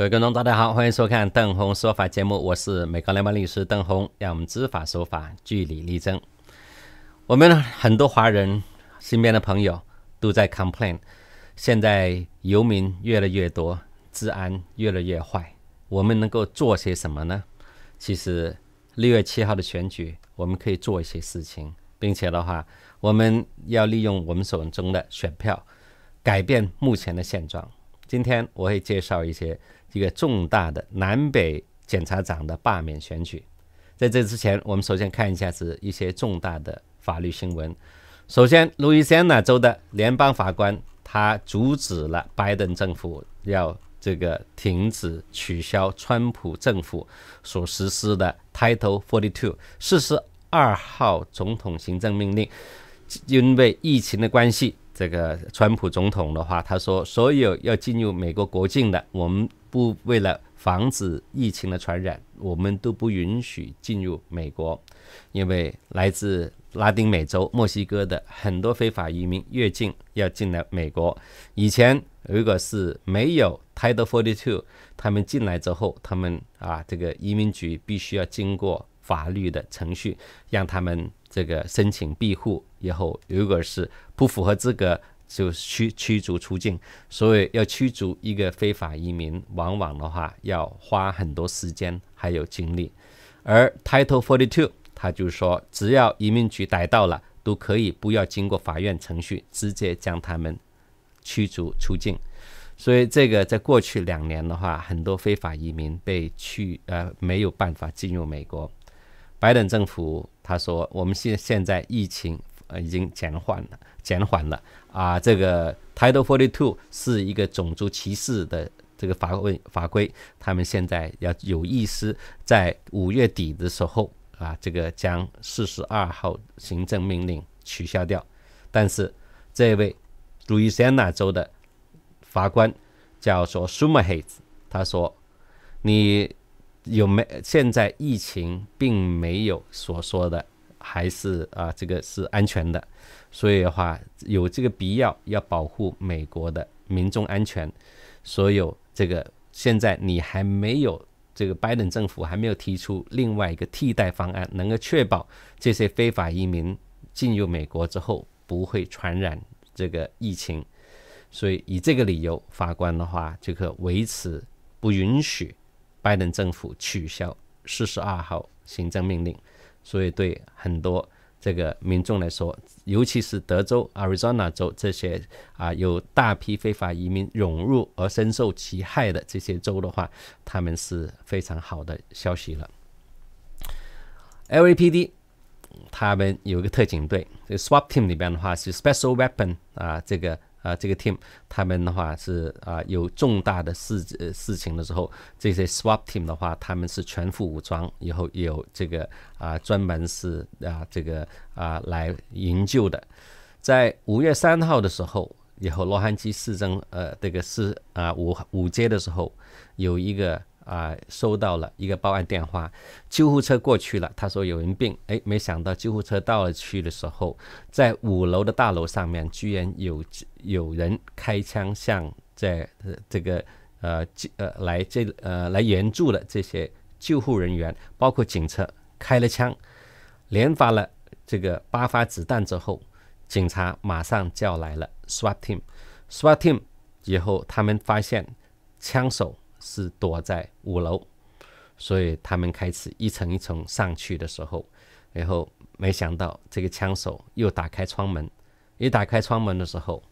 各位观众，大家好，欢迎收看邓红说法节目，我是美高联邦律师邓红，让我们知法守法，据理力争。我们很多华人身边的朋友都在 complain，现在游民越来越多，治安越来越坏，我们能够做些什么呢？其实六月七号的选举，我们可以做一些事情，并且的话，我们要利用我们手中的选票，改变目前的现状。今天我会介绍一些。一个重大的南北检察长的罢免选举，在这之前，我们首先看一下是一些重大的法律新闻。首先，路易斯安那州的联邦法官他阻止了拜登政府要这个停止取消川普政府所实施的“ Title Forty Two 四十二号总统行政命令，因为疫情的关系。这个川普总统的话，他说：“所有要进入美国国境的，我们不为了防止疫情的传染，我们都不允许进入美国，因为来自拉丁美洲、墨西哥的很多非法移民越境要进来美国。以前如果是没有 t i t l e Forty Two，他们进来之后，他们啊，这个移民局必须要经过。”法律的程序让他们这个申请庇护，以后如果是不符合资格，就驱驱逐出境。所以要驱逐一个非法移民，往往的话要花很多时间还有精力。而 Title Forty Two，他就说，只要移民局逮到了，都可以不要经过法院程序，直接将他们驱逐出境。所以这个在过去两年的话，很多非法移民被驱呃没有办法进入美国。白人政府，他说：“我们现现在疫情呃已经减缓了，减缓了啊！这个 Title Forty Two 是一个种族歧视的这个法规法规，他们现在要有意思在五月底的时候啊，这个将四十二号行政命令取消掉。但是这位路易斯安那州的法官叫做 s u m m r Hayes，他说：‘你’。”有没现在疫情并没有所说的，还是啊这个是安全的，所以的话有这个必要要保护美国的民众安全。所有这个现在你还没有这个拜登政府还没有提出另外一个替代方案，能够确保这些非法移民进入美国之后不会传染这个疫情。所以以这个理由，法官的话就可维持不允许。拜登政府取消四十二号行政命令，所以对很多这个民众来说，尤其是德州、Arizona 州这些啊有大批非法移民涌入而深受其害的这些州的话，他们是非常好的消息了。LAPD 他们有个特警队，这 SWAT team 里边的话是 Special Weapon 啊，这个。啊，这个 team 他们的话是啊，有重大的事事情的时候，这些 swap team 的话，他们是全副武装，以后有这个啊，专门是啊，这个啊来营救的。在五月三号的时候，以后洛杉矶市政呃，这个市啊五五街的时候，有一个。啊，收到了一个报案电话，救护车过去了。他说有人病，哎，没想到救护车到了去的时候，在五楼的大楼上面，居然有有人开枪向在这个呃呃来这呃来援助的这些救护人员，包括警车开了枪，连发了这个八发子弹之后，警察马上叫来了 SWAT team，SWAT team 以后他们发现枪手。是躲在五楼，所以他们开始一层一层上去的时候，然后没想到这个枪手又打开窗门，一打开窗门的时候，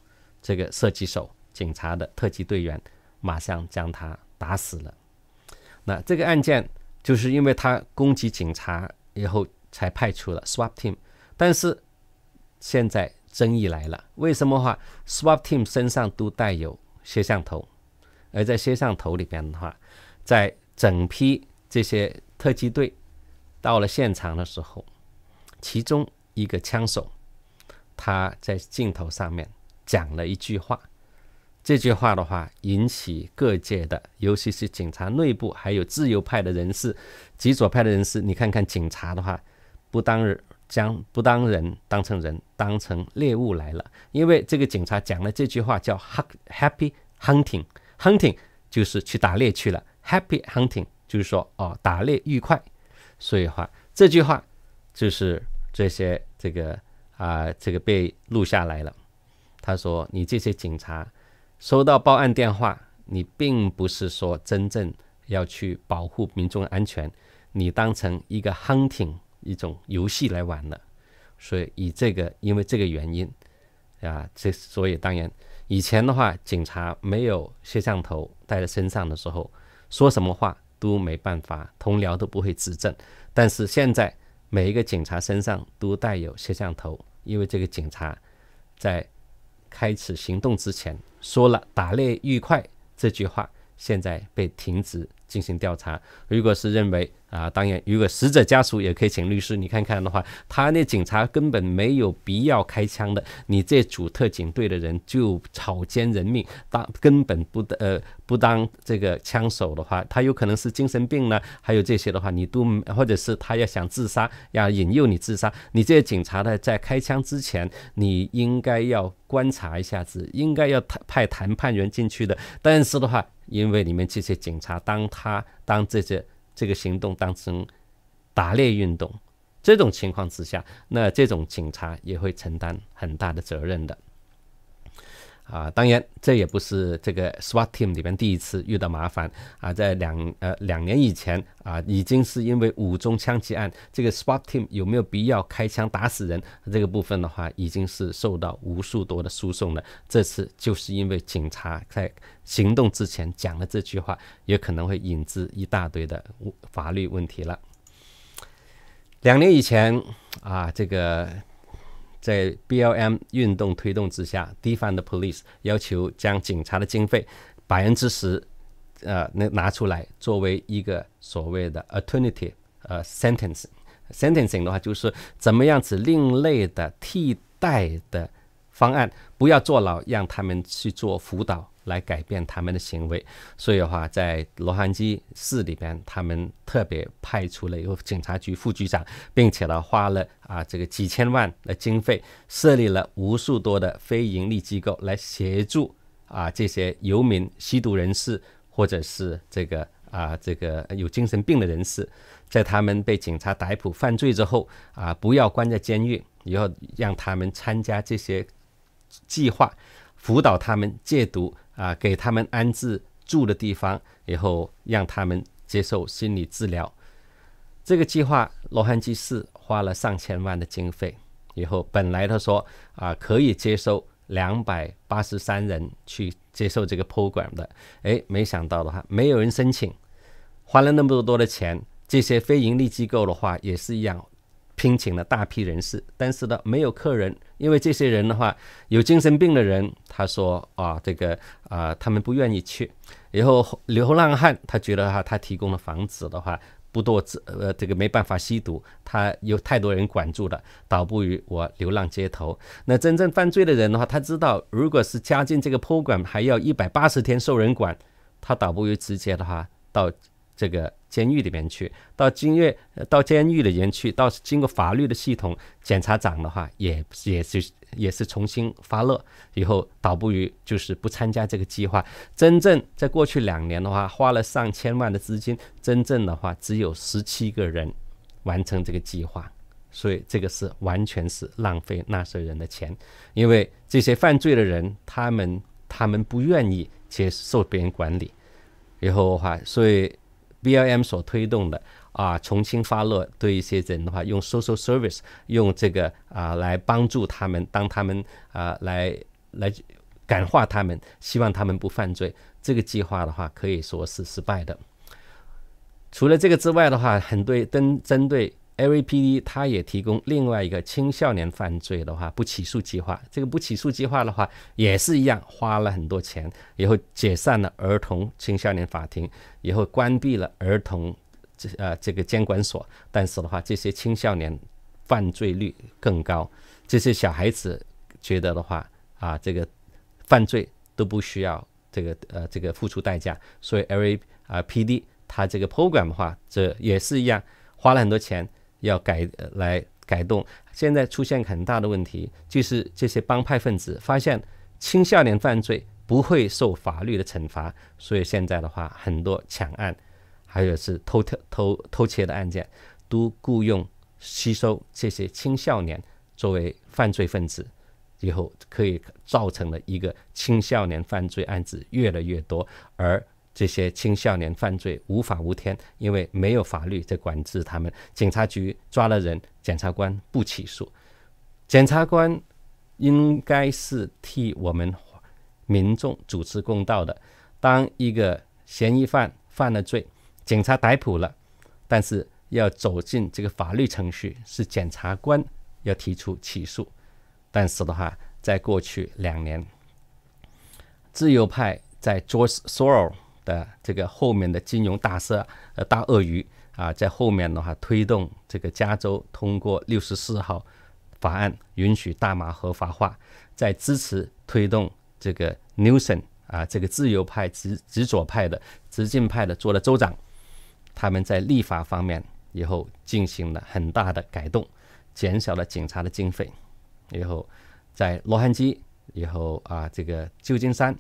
这个射击手、警察的特级队员马上将他打死了。那这个案件就是因为他攻击警察以后才派出了 SWAT team，但是现在争议来了，为什么话 SWAT team 身上都带有摄像头？而在摄像头里边的话，在整批这些特技队到了现场的时候，其中一个枪手他在镜头上面讲了一句话。这句话的话引起各界的，尤其是警察内部还有自由派的人士、极左派的人士。你看看警察的话，不当人将不当人当成人当成猎物来了，因为这个警察讲的这句话叫 “happy hunting”。Hunting 就是去打猎去了，Happy hunting 就是说哦，打猎愉快。所以话，这句话就是这些这个啊，这个被录下来了。他说，你这些警察收到报案电话，你并不是说真正要去保护民众安全，你当成一个 hunting 一种游戏来玩了。所以以这个，因为这个原因啊，这所以当然。以前的话，警察没有摄像头带在身上的时候，说什么话都没办法，同僚都不会指证。但是现在，每一个警察身上都带有摄像头，因为这个警察在开始行动之前说了“打猎愉快”这句话，现在被停职。进行调查，如果是认为啊，当然，如果死者家属也可以请律师，你看看的话，他那警察根本没有必要开枪的。你这组特警队的人就草菅人命，当根本不呃不当这个枪手的话，他有可能是精神病呢，还有这些的话，你都或者是他要想自杀要引诱你自杀，你这些警察呢，在开枪之前，你应该要观察一下子，应该要派谈判员进去的。但是的话，因为你们这些警察当。他当这些这个行动当成打猎运动，这种情况之下，那这种警察也会承担很大的责任的。啊，当然，这也不是这个 SWAT team 里面第一次遇到麻烦啊。在两呃两年以前啊，已经是因为五宗枪击案，这个 SWAT team 有没有必要开枪打死人这个部分的话，已经是受到无数多的诉讼了。这次就是因为警察在行动之前讲了这句话，也可能会引致一大堆的法律问题了。两年以前啊，这个。在 BLM 运动推动之下，d e f the police 要求将警察的经费百分之十，呃，那拿出来作为一个所谓的 alternative，呃，sentencing，sentencing 的话就是怎么样子另类的替代的方案，不要坐牢，让他们去做辅导。来改变他们的行为，所以的话，在罗汉基市里边，他们特别派出了一个警察局副局长，并且呢，花了啊这个几千万的经费，设立了无数多的非盈利机构来协助啊这些游民、吸毒人士，或者是这个啊这个有精神病的人士，在他们被警察逮捕犯罪之后啊，不要关在监狱，以要让他们参加这些计划，辅导他们戒毒。啊，给他们安置住的地方，以后让他们接受心理治疗。这个计划，罗汉基寺花了上千万的经费，以后本来他说啊，可以接收两百八十三人去接受这个 program 的，哎，没想到的话，没有人申请，花了那么多多的钱，这些非盈利机构的话也是一样。聘请了大批人士，但是呢，没有客人，因为这些人的话，有精神病的人，他说啊，这个啊，他们不愿意去。然后流浪汉，他觉得哈，他提供的房子的话不多，呃，这个没办法吸毒，他有太多人管住了，倒不如我流浪街头。那真正犯罪的人的话，他知道，如果是加进这个 program，还要一百八十天受人管，他倒不如直接的话到。这个监狱里面去，到监狱，到监狱里面去，到经过法律的系统，检察长的话，也也是也是重新发热以后，倒不如就是不参加这个计划。真正在过去两年的话，花了上千万的资金，真正的话只有十七个人完成这个计划，所以这个是完全是浪费纳税人的钱，因为这些犯罪的人，他们他们不愿意接受别人管理，以后的话，所以。B L M 所推动的啊，重新发落对一些人的话，用 social service，用这个啊来帮助他们，当他们啊来来感化他们，希望他们不犯罪。这个计划的话可以说是失败的。除了这个之外的话，很对，针针对。L.A.P.D. 他也提供另外一个青少年犯罪的话不起诉计划。这个不起诉计划的话也是一样，花了很多钱，以后解散了儿童青少年法庭，以后关闭了儿童这呃这个监管所。但是的话，这些青少年犯罪率更高，这些小孩子觉得的话啊这个犯罪都不需要这个呃这个付出代价。所以 L.A. 啊 P.D. 他这个 program 的话，这也是一样花了很多钱。要改来改动，现在出现很大的问题，就是这些帮派分子发现青少年犯罪不会受法律的惩罚，所以现在的话，很多抢案，还有是偷偷偷窃的案件，都雇佣吸收这些青少年作为犯罪分子，以后可以造成了一个青少年犯罪案子越来越多，而。这些青少年犯罪无法无天，因为没有法律在管制他们。警察局抓了人，检察官不起诉。检察官应该是替我们民众主持公道的。当一个嫌疑犯犯了罪，警察逮捕了，但是要走进这个法律程序，是检察官要提出起诉。但是的话，在过去两年，自由派在 George Soros。的这个后面的金融大鳄，呃，大鳄鱼啊，在后面的话推动这个加州通过六十四号法案，允许大麻合法化，在支持推动这个 n i s o n 啊，这个自由派、执执左派的、执禁派的做了州长，他们在立法方面以后进行了很大的改动，减少了警察的经费，以后在洛杉矶，以后啊，这个旧金山。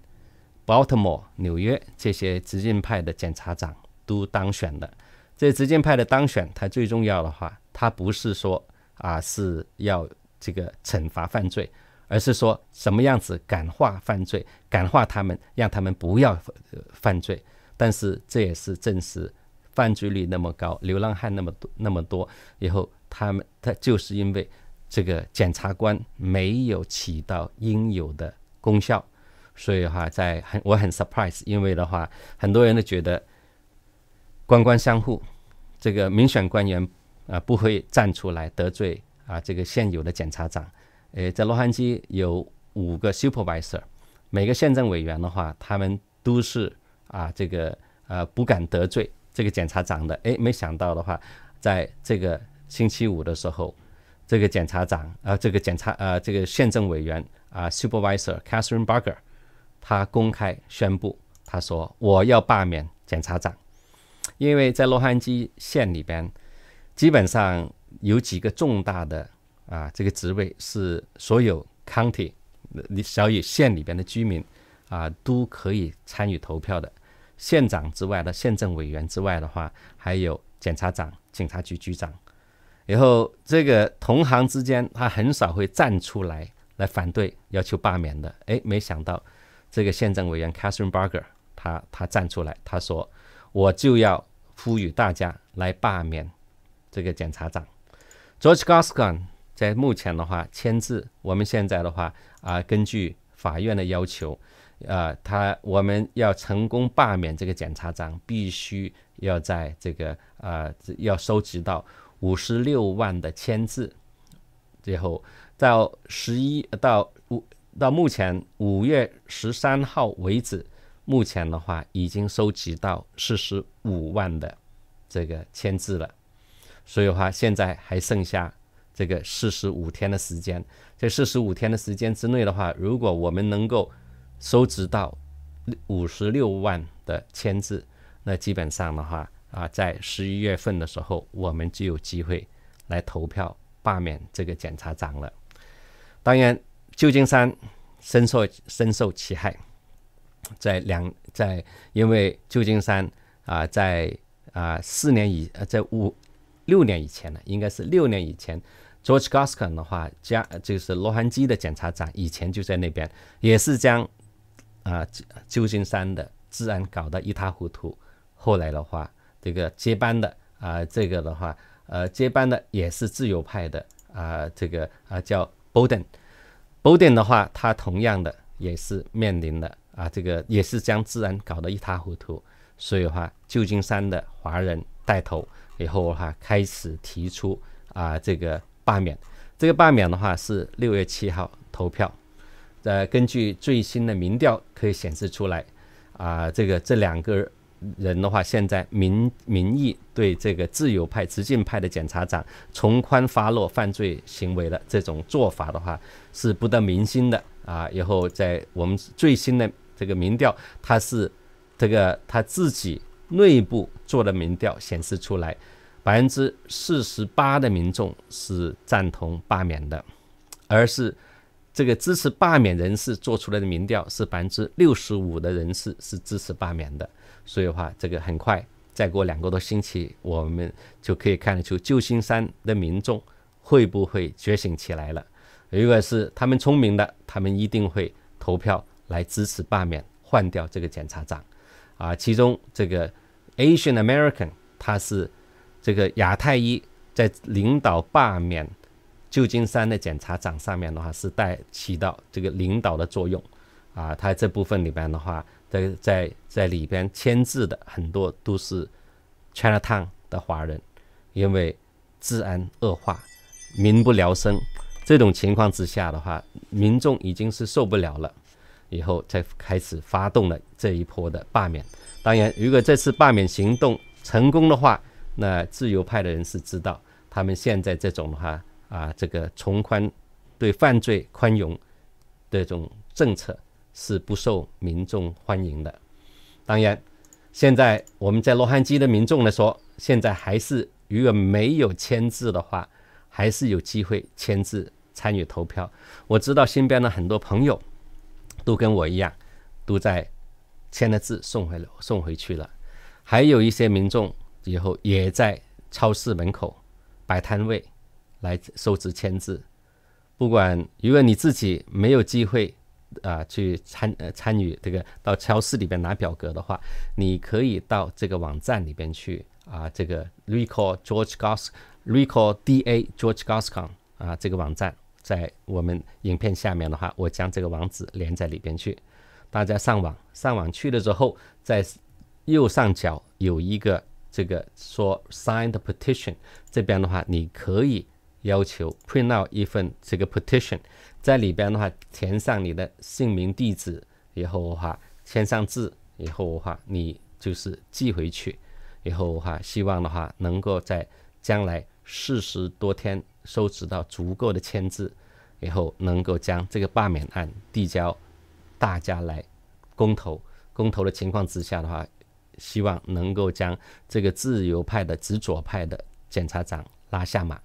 Baltimore 纽约这些执政派的检察长都当选了。这执政派的当选，他最重要的话，他不是说啊是要这个惩罚犯罪，而是说什么样子感化犯罪，感化他们，让他们不要犯罪。但是这也是证实犯罪率那么高，流浪汉那么多那么多以后，他们他就是因为这个检察官没有起到应有的功效。所以的话，在很我很 surprise，因为的话，很多人都觉得官官相护，这个民选官员啊不会站出来得罪啊这个现有的检察长。诶，在洛杉矶有五个 supervisor，每个县政委员的话，他们都是啊这个啊不敢得罪这个检察长的。诶，没想到的话，在这个星期五的时候，这个检察长啊，这个检察呃这个县政委员啊，supervisor Catherine Burger。他公开宣布，他说：“我要罢免检察长，因为在洛杉矶县里边，基本上有几个重大的啊，这个职位是所有 county，你于县里边的居民啊，都可以参与投票的。县长之外的县政委员之外的话，还有检察长、警察局局长。然后这个同行之间，他很少会站出来来反对要求罢免的。哎，没想到。”这个宪政委员 Catherine Burger，他他站出来，他说：“我就要呼吁大家来罢免这个检察长 George Gascon。”在目前的话，签字。我们现在的话啊，根据法院的要求，呃，他我们要成功罢免这个检察长，必须要在这个呃要收集到五十六万的签字。最后到十一到五。到目前五月十三号为止，目前的话已经收集到四十五万的这个签字了，所以话现在还剩下这个四十五天的时间，在四十五天的时间之内的话，如果我们能够收集到五十六万的签字，那基本上的话啊，在十一月份的时候，我们就有机会来投票罢免这个检察长了。当然。旧金山深受深受其害，在两在因为旧金山啊，在啊四年以呃在五六年以前呢，应该是六年以前，George g o s c o n 的话，加就是洛杉矶的检察长以前就在那边，也是将啊旧金山的治安搞得一塌糊涂。后来的话，这个接班的啊，这个的话，呃，接班的也是自由派的啊，这个啊叫 Bowden。某点的话，他同样的也是面临的啊，这个也是将治安搞得一塌糊涂，所以话，旧金山的华人带头以后哈，开始提出啊，这个罢免，这个罢免的话是六月七号投票，呃，根据最新的民调可以显示出来，啊，这个这两个。人的话，现在民民意对这个自由派、激进派的检察长从宽发落犯罪行为的这种做法的话，是不得民心的啊。以后在我们最新的这个民调，他是这个他自己内部做的民调显示出来，百分之四十八的民众是赞同罢免的，而是。这个支持罢免人士做出来的民调是百分之六十五的人士是支持罢免的，所以话这个很快，再过两个多星期，我们就可以看得出旧金山的民众会不会觉醒起来了。如果是他们聪明的，他们一定会投票来支持罢免，换掉这个检察长。啊，其中这个 Asian American 他是这个亚太裔在领导罢免。旧金山的检察长上面的话是带起到这个领导的作用，啊，他这部分里边的话，在在在里边签字的很多都是 c h i n a Town 的华人，因为治安恶化、民不聊生这种情况之下的话，民众已经是受不了了，以后再开始发动了这一波的罢免。当然，如果这次罢免行动成功的话，那自由派的人是知道他们现在这种的话。啊，这个从宽对犯罪宽容这种政策是不受民众欢迎的。当然，现在我们在洛杉矶的民众来说，现在还是如果没有签字的话，还是有机会签字参与投票。我知道身边的很多朋友都跟我一样，都在签了字送回了送回去了。还有一些民众以后也在超市门口摆摊位。来收执签字，不管如果你自己没有机会啊去参呃参与这个到超市里边拿表格的话，你可以到这个网站里边去啊，这个 recall George Gos recall D A George Goscom 啊，这个网站在我们影片下面的话，我将这个网址连在里边去，大家上网上网去了之后，在右上角有一个这个说 sign the petition，这边的话你可以。要求 print out 一份这个 petition，在里边的话填上你的姓名、地址，以后的话签上字，以后的话你就是寄回去，以后的话希望的话能够在将来四十多天收集到足够的签字，以后能够将这个罢免案递交大家来公投。公投的情况之下的话，希望能够将这个自由派的、执左派的检察长拉下马。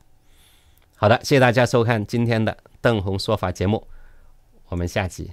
好的，谢谢大家收看今天的邓红说法节目，我们下集。